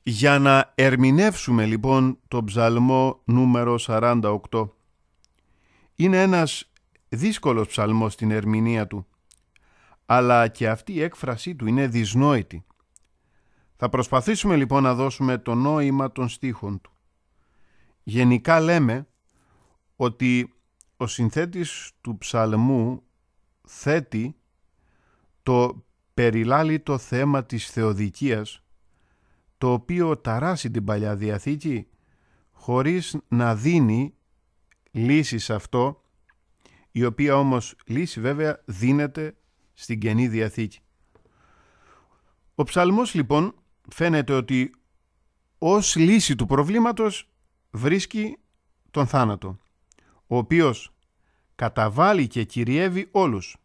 για να ερμηνεύσουμε λοιπόν τον ψαλμό νούμερο 48. Είναι ένας δύσκολος ψαλμός στην ερμηνεία του, αλλά και αυτή η έκφρασή του είναι δυσνόητη. Θα προσπαθήσουμε λοιπόν να δώσουμε το νόημα των στίχων του. Γενικά λέμε ότι ο συνθέτης του ψαλμού θέτει το περιλάλλει το θέμα της θεοδικίας το οποίο ταράσει την Παλιά Διαθήκη χωρίς να δίνει λύση σε αυτό η οποία όμως λύση βέβαια δίνεται στην Καινή Διαθήκη. Ο ψαλμός λοιπόν φαίνεται ότι ως λύση του προβλήματος βρίσκει τον θάνατο, ο οποίος καταβάλει και κυριεύει όλους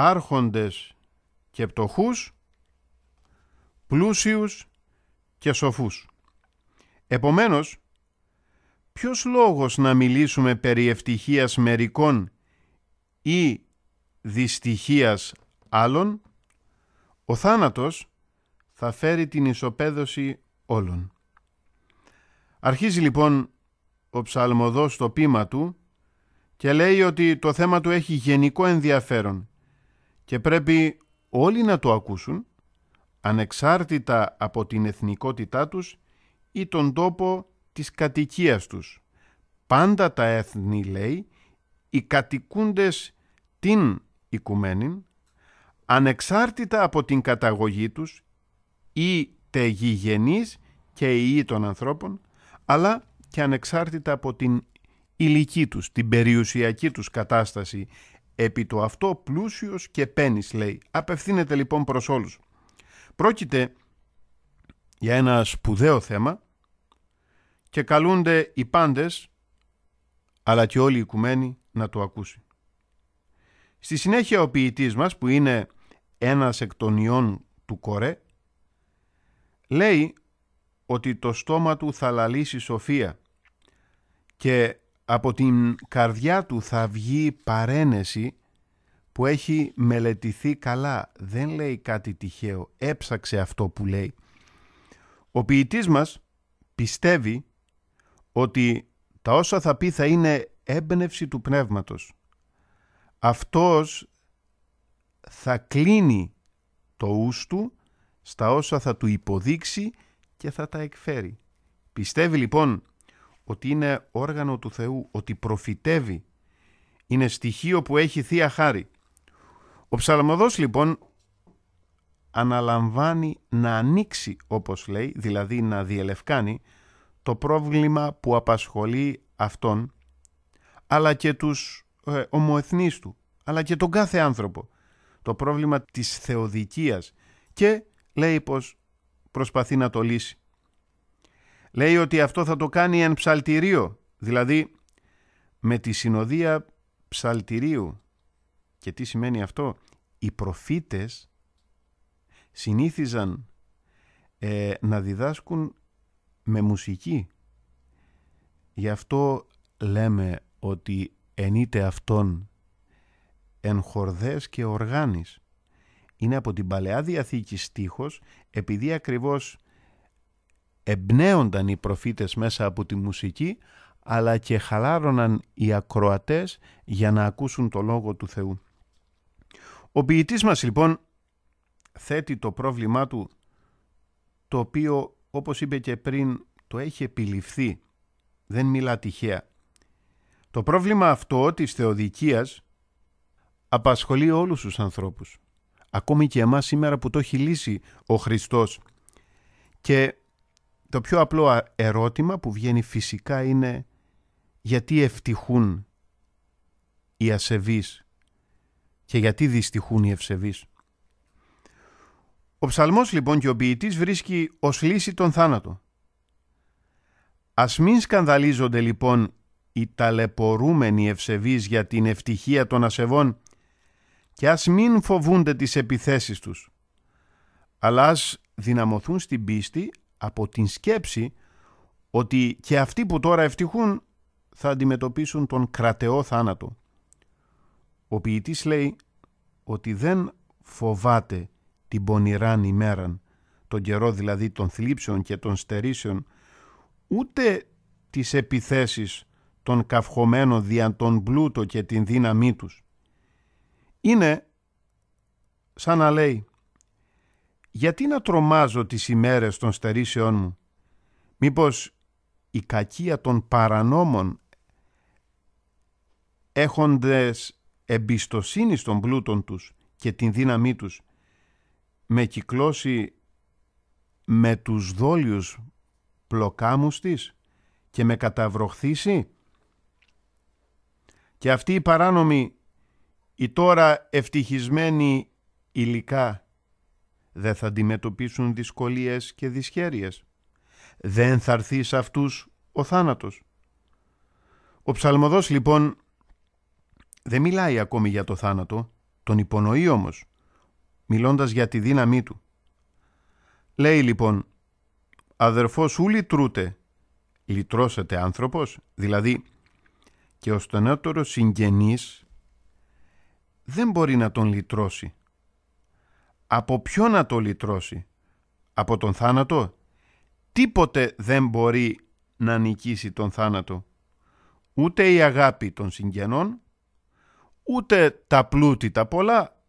άρχοντες και πτωχούς, πλούσιους και σοφούς. Επομένως, ποιος λόγος να μιλήσουμε περί ευτυχίας μερικών ή δυστυχίας άλλων, ο θάνατος θα φέρει την ισοπαίδωση όλων. Αρχίζει λοιπόν ο ψαλμοδός το πείμα του και λέει ότι το θέμα του έχει γενικό ενδιαφέρον και πρέπει όλοι να το ακούσουν ανεξάρτητα από την εθνικότητά τους ή τον τόπο της κατοικίας τους. Πάντα τα έθνη, λέει, οι κατοικούντες την οικουμένη, ανεξάρτητα από την καταγωγή τους, είτε γηγενείς και ή των ανθρώπων, αλλά και ανεξάρτητα από την ηλική τους, την περιουσιακή τους κατάσταση, Επί το αυτό πλούσιος και πένις λέει. Απευθύνεται λοιπόν προς όλους. Πρόκειται για ένα σπουδαίο θέμα και καλούνται οι πάντες αλλά και όλοι οι οικουμένοι να το ακούσει. Στη συνέχεια ο ποιητής μας που είναι ένας εκ των ιών του Κορέ λέει ότι το στόμα του θα λαλήσει σοφία και από την καρδιά του θα βγει παρένεση που έχει μελετηθεί καλά. Δεν λέει κάτι τυχαίο. Έψαξε αυτό που λέει. Ο ποιητής μας πιστεύει ότι τα όσα θα πει θα είναι έμπνευση του πνεύματος. Αυτός θα κλείνει το ούς του στα όσα θα του υποδείξει και θα τα εκφέρει. Πιστεύει λοιπόν ότι είναι όργανο του Θεού, ότι προφητεύει, είναι στοιχείο που έχει Θεία Χάρη. Ο ψαλμοδός λοιπόν αναλαμβάνει να ανοίξει όπως λέει, δηλαδή να διελευκάνει το πρόβλημα που απασχολεί αυτόν, αλλά και τους ε, ομοεθνείς του, αλλά και τον κάθε άνθρωπο. Το πρόβλημα της θεοδικίας και λέει πως προσπαθεί να το λύσει. Λέει ότι αυτό θα το κάνει εν ψαλτηρίο, δηλαδή με τη συνοδεία ψαλτηρίου. Και τι σημαίνει αυτό. Οι προφήτες συνήθιζαν ε, να διδάσκουν με μουσική. Γι' αυτό λέμε ότι ενείται αυτόν εν χορδές και οργάνης. Είναι από την Παλαιά Διαθήκη στίχος, επειδή ακριβώς εμπνέονταν οι προφήτες μέσα από τη μουσική αλλά και χαλάρωναν οι ακροατές για να ακούσουν το Λόγο του Θεού. Ο ποιητής μας λοιπόν θέτει το πρόβλημά του το οποίο όπως είπε και πριν το έχει επιληφθεί, δεν μιλά τυχαία. Το πρόβλημα αυτό της θεοδικίας απασχολεί όλους τους ανθρώπους. Ακόμη και εμάς σήμερα που το έχει λύσει ο Χριστός. Και το πιο απλό ερώτημα που βγαίνει φυσικά είναι γιατί ευτυχούν οι ασεβείς και γιατί δυστυχούν οι ευσεβείς. Ο ψαλμός λοιπόν και ο ποιητής βρίσκει ως λύση τον θάνατο. Ας μην σκανδαλίζονται λοιπόν οι ταλαιπωρούμενοι ευσεβείς για την ευτυχία των ασεβών και ας μην φοβούνται τις επιθέσεις τους, αλλά ας δυναμωθούν στην πίστη από την σκέψη ότι και αυτοί που τώρα ευτυχούν θα αντιμετωπίσουν τον κρατεό θάνατο. Ο ποιητής λέει ότι δεν φοβάται την πονηράν ημέραν, τον καιρό δηλαδή των θλίψεων και των στερήσεων, ούτε τις επιθέσεις των καυχωμένων δια τον πλούτο και την δύναμή τους. Είναι σαν να λέει γιατί να τρομάζω τις ημέρες των στερήσεών μου. Μήπως η κακία των παρανόμων έχοντες εμπιστοσύνη στον πλούτον τους και την δύναμή τους με κυκλώσει με τους δόλιους πλοκάμους της και με καταβροχθήσει. Και αυτοί οι παράνομοι, η τώρα ευτυχισμένοι υλικά δεν θα αντιμετωπίσουν δυσκολίες και δυσχέρειες. Δεν θα έρθει σε αυτούς ο θάνατος. Ο ψαλμοδός λοιπόν δεν μιλάει ακόμη για το θάνατο, τον υπονοεί όμως, μιλώντας για τη δύναμή του. Λέει λοιπόν «Αδερφός ού λυτρούτε, λυτρώσετε άνθρωπος», δηλαδή και ο στενότερος συγγενής δεν μπορεί να τον λυτρώσει από ποιο να το λυτρώσει, από τον θάνατο. Τίποτε δεν μπορεί να νικήσει τον θάνατο. Ούτε η αγάπη των συγγενών, ούτε τα πλούτη τα πολλά,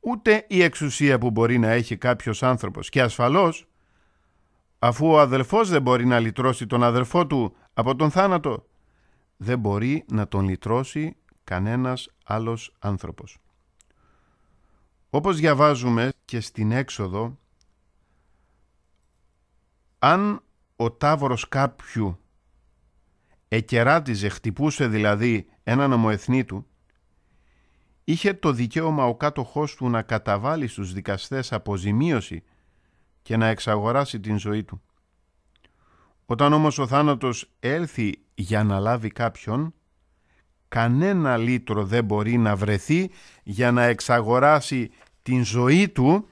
ούτε η εξουσία που μπορεί να έχει κάποιος άνθρωπος. Και ασφαλώς, αφού ο αδελφός δεν μπορεί να λυτρώσει τον αδελφό του από τον θάνατο, δεν μπορεί να τον λυτρώσει κανένας άλλος άνθρωπος. Όπως διαβάζουμε και στην έξοδο, αν ο τάβρος κάποιου εκεράτιζε, χτυπούσε δηλαδή έναν ομοεθνή του, είχε το δικαίωμα ο κάτοχός του να καταβάλει στους δικαστές αποζημίωση και να εξαγοράσει την ζωή του. Όταν όμως ο θάνατος έλθει για να λάβει κάποιον, κανένα λίτρο δεν μπορεί να βρεθεί για να εξαγοράσει την ζωή του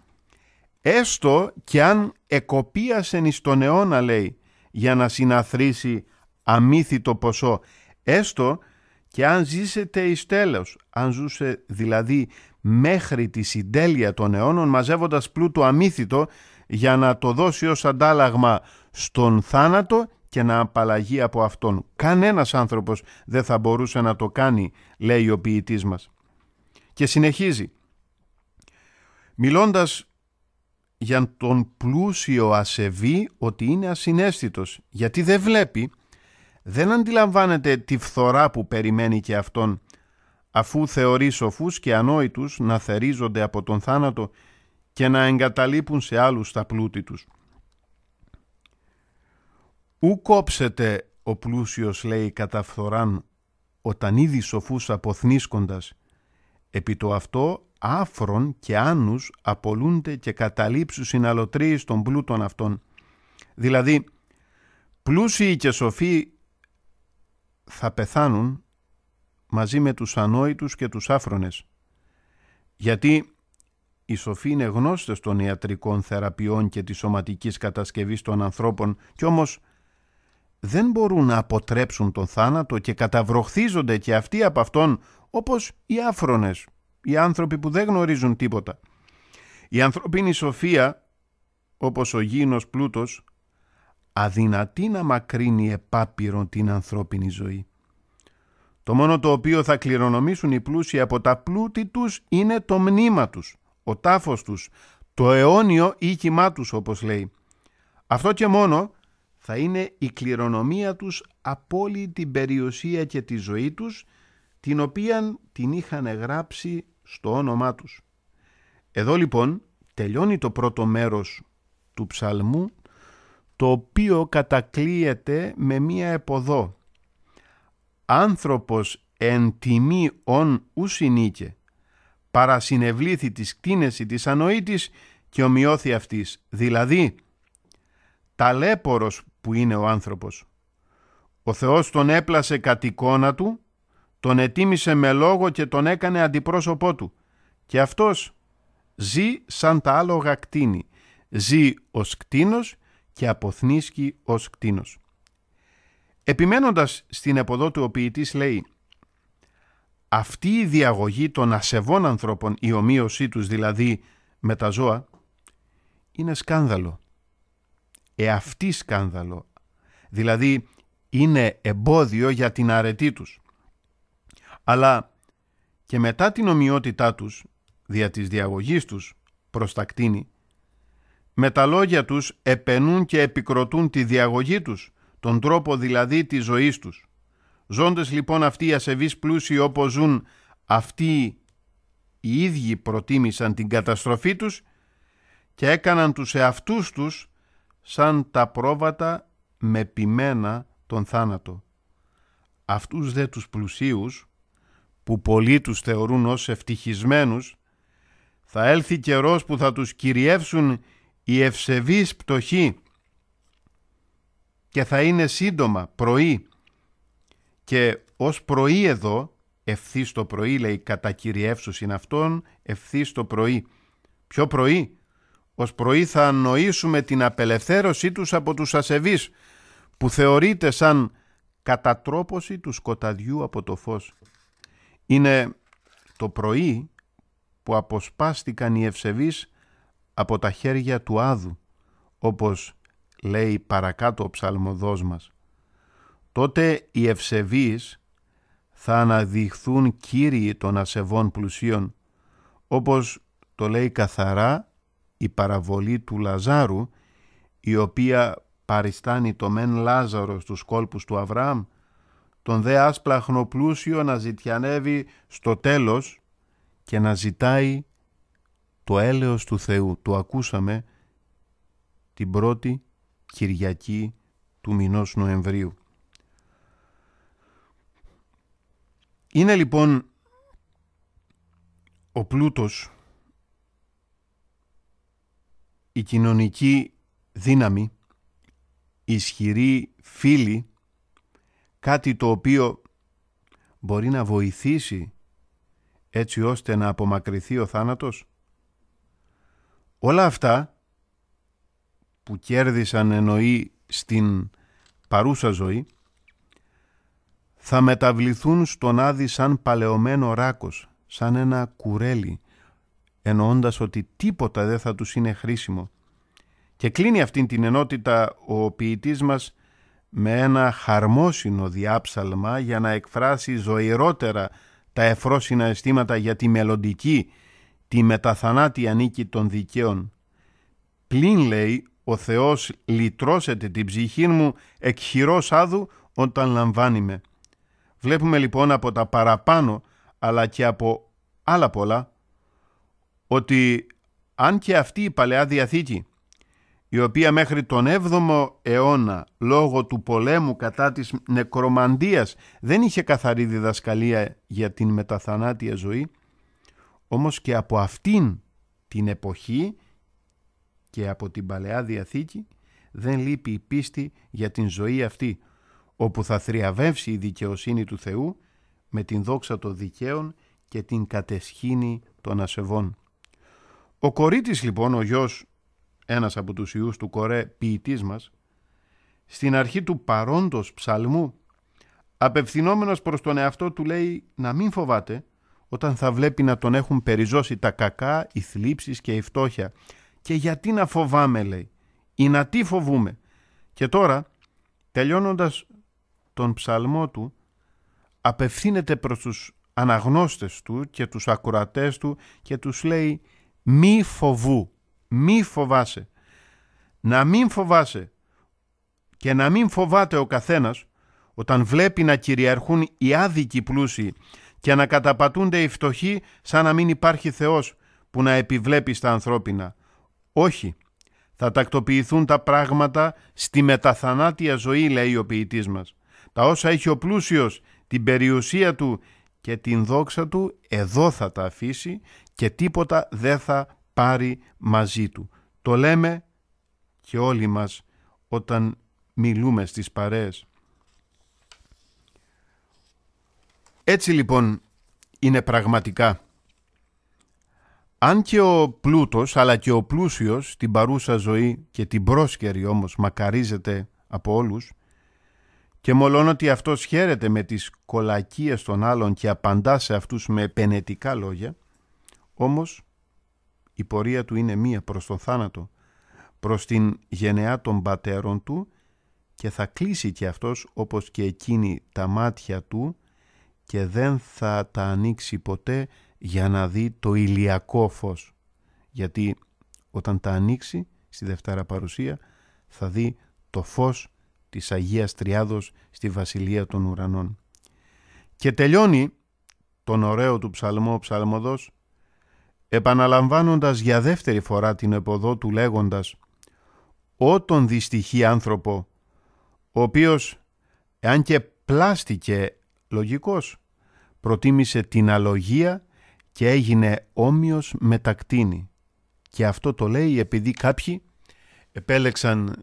έστω και αν εκοπίασεν τον αιώνα λέει για να συναθρήσει αμύθιτο ποσό έστω και αν ζήσετε εις τέλος, αν ζούσε δηλαδή μέχρι τη συντέλεια των αιώνων μαζεύοντας πλούτο αμύθιτο για να το δώσει ως αντάλλαγμα στον θάνατο και να απαλλαγεί από αυτόν. Κανένας άνθρωπος δεν θα μπορούσε να το κάνει, λέει ο ποιητής μας. Και συνεχίζει. Μιλώντας για τον πλούσιο ασεβή ότι είναι ασυναίσθητος, γιατί δεν βλέπει, δεν αντιλαμβάνεται τη φθορά που περιμένει και αυτόν, αφού θεωρεί σοφούς και ανόητους να θερίζονται από τον θάνατο και να εγκαταλείπουν σε άλλους τα πλούτη τους. «Ου κόψετε ο πλούσιος λέει κατά φθοράν όταν ήδη σοφούς αποθνίσκοντας επί το αυτό άφρον και άνους απολούνται και καταλήψουν συναλωτρίες των πλούτων αυτών. Δηλαδή, πλούσιοι και σοφοί θα πεθάνουν μαζί με τους ανόητους και τους άφρονες. Γιατί οι σοφοί είναι γνώστες των ιατρικών θεραπείων και της σωματικής κατασκευής των ανθρώπων και όμως δεν μπορούν να αποτρέψουν τον θάνατο και καταβροχθίζονται και αυτοί από αυτόν όπως οι άφρονες, οι άνθρωποι που δεν γνωρίζουν τίποτα. Η ανθρωπίνη σοφία, όπως ο γήινος πλούτος, αδυνατεί να μακρύνει επάπειρον την ανθρώπινη ζωή. Το μόνο το οποίο θα κληρονομήσουν οι πλούσιοι από τα πλούτη τους είναι το μνήμα τους, ο τάφος τους, το αιώνιο οίκημά τους όπως λέει. Αυτό και μόνο θα είναι η κληρονομία τους από όλη την περιουσία και τη ζωή τους, την οποία την είχαν γράψει στο όνομά τους. Εδώ λοιπόν τελειώνει το πρώτο μέρος του ψαλμού, το οποίο κατακλείεται με μία εποδό. «Άνθρωπος εν τιμή ον ουσινίκε, παρασυνευλήθη της κτίνεση της ανοήτης και ομοιώθη αυτής, δηλαδή ταλέπορος που είναι ο άνθρωπος. Ο Θεός τον έπλασε κατ' εικόνα του, τον ετίμησε με λόγο και τον έκανε αντιπρόσωπό του. Και αυτός ζει σαν τα άλογα κτίνη. Ζει ως κτίνος και αποθνίσκει ως κτίνος. Επιμένοντας στην εποδό του ο ποιητής λέει «Αυτή η διαγωγή των ασεβών ανθρώπων, η ομοίωσή τους δηλαδή με τα ζώα, είναι σκάνδαλο εαυτή σκάνδαλο. Δηλαδή είναι εμπόδιο για την αρετή τους. Αλλά και μετά την ομοιότητά τους, δια της διαγωγής τους προς τα κτίνη, με τα λόγια τους επενούν και επικροτούν τη διαγωγή τους, τον τρόπο δηλαδή της ζωής τους. Ζώντες λοιπόν αυτοί οι ασεβείς πλούσιοι όπως ζουν, αυτοί οι ίδιοι προτίμησαν την καταστροφή τους και έκαναν τους εαυτούς τους σαν τα πρόβατα με πιμένα τον θάνατο. Αυτούς δε τους πλουσίους, που πολλοί τους θεωρούν ως ευτυχισμένους, θα έλθει καιρός που θα τους κυριεύσουν οι ευσεβείς πτωχοί και θα είναι σύντομα πρωί. Και ως πρωί εδώ, ευθύς το πρωί λέει κατά κυριεύσουσιν συναυτών ευθύς ευθύ το πρωί. Ποιο πρωί, ως πρωί θα ανοήσουμε την απελευθέρωσή τους από τους ασεβείς που θεωρείται σαν κατατρόπωση του σκοταδιού από το φως. Είναι το πρωί που αποσπάστηκαν οι ευσεβείς από τα χέρια του Άδου, όπως λέει παρακάτω ο ψαλμοδός μας. Τότε οι ευσεβείς θα αναδειχθούν κύριοι των ασεβών πλουσίων, όπως το λέει καθαρά η παραβολή του Λαζάρου, η οποία παριστάνει το μεν Λάζαρο στους κόλπους του Αβραάμ, τον δε άσπλαχνο πλούσιο να ζητιανεύει στο τέλος και να ζητάει το έλεος του Θεού. Το ακούσαμε την πρώτη Κυριακή του μηνός Νοεμβρίου. Είναι λοιπόν ο πλούτος η κοινωνική δύναμη, η ισχυρή φίλη, κάτι το οποίο μπορεί να βοηθήσει έτσι ώστε να απομακρυθεί ο θάνατος. Όλα αυτά που κέρδισαν εννοεί στην παρούσα ζωή θα μεταβληθούν στον Άδη σαν παλαιωμένο ράκος, σαν ένα κουρέλι εννοώντας ότι τίποτα δεν θα τους είναι χρήσιμο. Και κλείνει αυτήν την ενότητα ο ποιητής μας με ένα χαρμόσυνο διάψαλμα για να εκφράσει ζωηρότερα τα εφρόσινα αισθήματα για τη μελλοντική, τη μεταθανάτια νίκη των δικαίων. Πλην λέει ο Θεός λυτρώσετε την ψυχή μου εκ χειρός άδου όταν λαμβάνει με. Βλέπουμε λοιπόν από τα παραπάνω αλλά και από άλλα πολλά ότι αν και αυτή η Παλαιά Διαθήκη, η οποία μέχρι τον 7ο αιώνα λόγω του πολέμου κατά της νεκρομαντίας δεν είχε καθαρή διδασκαλία για την μεταθανάτια ζωή, όμως και από αυτήν την εποχή και από την Παλαιά Διαθήκη δεν λείπει η πίστη για την ζωή αυτή, όπου θα θριαβεύσει η δικαιοσύνη του Θεού με την δόξα των δικαίων και την κατεσχήνη των ασεβών. Ο κορίτης λοιπόν, ο γιος, ένας από τους ιούς του Κορέ, ποιητής μας, στην αρχή του παρόντος ψαλμού, απευθυνόμενος προς τον εαυτό του λέει να μην φοβάται όταν θα βλέπει να τον έχουν περιζώσει τα κακά, οι θλίψεις και η φτώχεια. Και γιατί να φοβάμαι λέει, ή να τι φοβούμε. Και τώρα, τελειώνοντας τον ψαλμό του, απευθύνεται προς τους αναγνώστες του και τους ακροατές του και τους λέει μη φοβού, μη φοβάσαι. Να μην φοβάσαι και να μην φοβάται ο καθένας όταν βλέπει να κυριαρχούν οι άδικοι πλούσιοι και να καταπατούνται οι φτωχοί σαν να μην υπάρχει Θεός που να επιβλέπει στα ανθρώπινα. Όχι, θα τακτοποιηθούν τα πράγματα στη μεταθανάτια ζωή, λέει ο ποιητής μας. Τα όσα έχει ο πλούσιος, την περιουσία του και την δόξα του, εδώ θα τα αφήσει και τίποτα δεν θα πάρει μαζί του. Το λέμε και όλοι μας όταν μιλούμε στις παρέες. Έτσι λοιπόν είναι πραγματικά. Αν και ο πλούτος αλλά και ο πλούσιος την παρούσα ζωή και την πρόσκαιρη όμως μακαρίζεται από όλους και μολόν ότι αυτός χαίρεται με τις κολακίες των άλλων και απαντά σε αυτούς με επενετικά λόγια όμως η πορεία του είναι μία προς τον θάνατο, προς την γενεά των πατέρων του και θα κλείσει και αυτός όπως και εκείνη τα μάτια του και δεν θα τα ανοίξει ποτέ για να δει το ηλιακό φως. Γιατί όταν τα ανοίξει στη Δευτέρα Παρουσία θα δει το φως της Αγίας Τριάδος στη Βασιλεία των Ουρανών. Και τελειώνει τον ωραίο του ψαλμό ο ψαλμοδός επαναλαμβάνοντας για δεύτερη φορά την εποδό του λέγοντας «Ό τον δυστυχή άνθρωπο, ο οποίος, εάν και πλάστηκε λογικός, προτίμησε την αλογία και έγινε όμοιος με Και αυτό το λέει επειδή κάποιοι επέλεξαν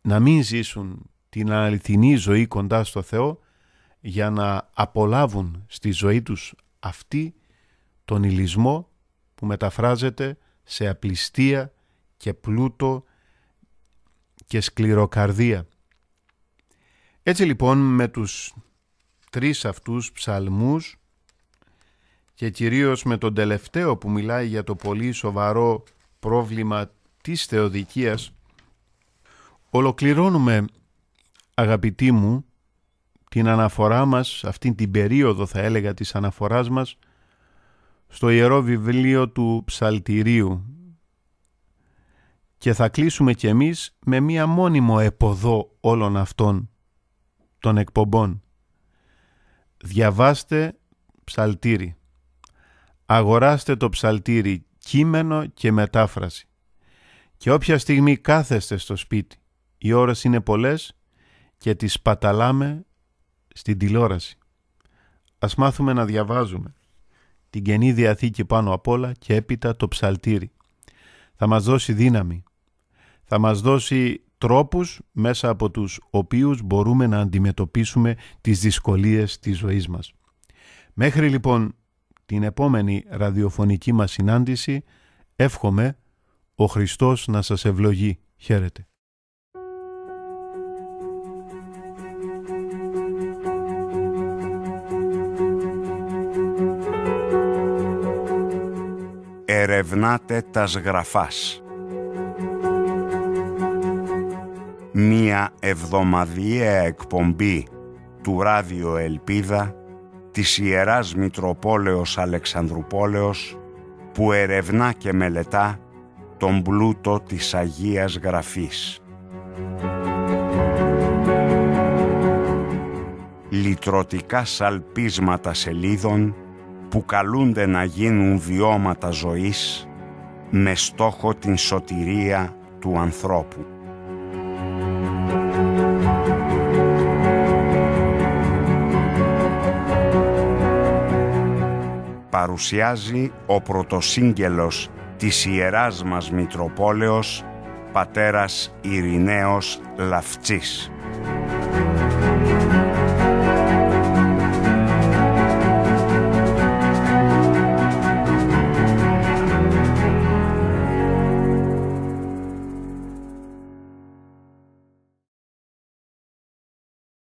να μην ζήσουν την αληθινή ζωή κοντά στο Θεό για να απολάβουν στη ζωή τους αυτή τον ηλισμό που μεταφράζεται σε απληστία και πλούτο και σκληροκαρδία. Έτσι λοιπόν με τους τρεις αυτούς ψαλμούς και κυρίως με τον τελευταίο που μιλάει για το πολύ σοβαρό πρόβλημα της θεοδικίας ολοκληρώνουμε αγαπητοί μου την αναφορά μας, αυτήν την περίοδο θα έλεγα της αναφοράς μας στο Ιερό Βιβλίο του Ψαλτηρίου και θα κλείσουμε κι εμείς με μία μόνιμο εποδό όλων αυτών των εκπομπών. Διαβάστε ψαλτήρι. Αγοράστε το ψαλτήρι κείμενο και μετάφραση. Και όποια στιγμή κάθεστε στο σπίτι, οι ώρες είναι πολλές και τις παταλάμε στην τηλεόραση. Ας μάθουμε να διαβάζουμε την Καινή Διαθήκη πάνω απ' όλα και έπειτα το ψαλτήρι. Θα μας δώσει δύναμη. Θα μας δώσει τρόπους μέσα από τους οποίους μπορούμε να αντιμετωπίσουμε τις δυσκολίες της ζωής μας. Μέχρι λοιπόν την επόμενη ραδιοφωνική μας συνάντηση εύχομαι ο Χριστός να σας ευλογεί. Χαίρετε. τας γραφάς. Μία εβδομαδιαία εκπομπή του Ράδιο Ελπίδα της Ιεράς Μητροπόλεως Αλεξανδρουπόλεως που ερευνά και μελετά τον πλούτο της Αγίας Γραφής. Λυτρωτικά σαλπίσματα σελίδων που καλούνται να γίνουν βιώματα ζωής με στόχο την σωτηρία του ανθρώπου. Παρουσιάζει ο πρωτοσύγγελος της Ιεράς μας Μητροπόλεως, πατέρας Ειρηναίος Λαυτσής.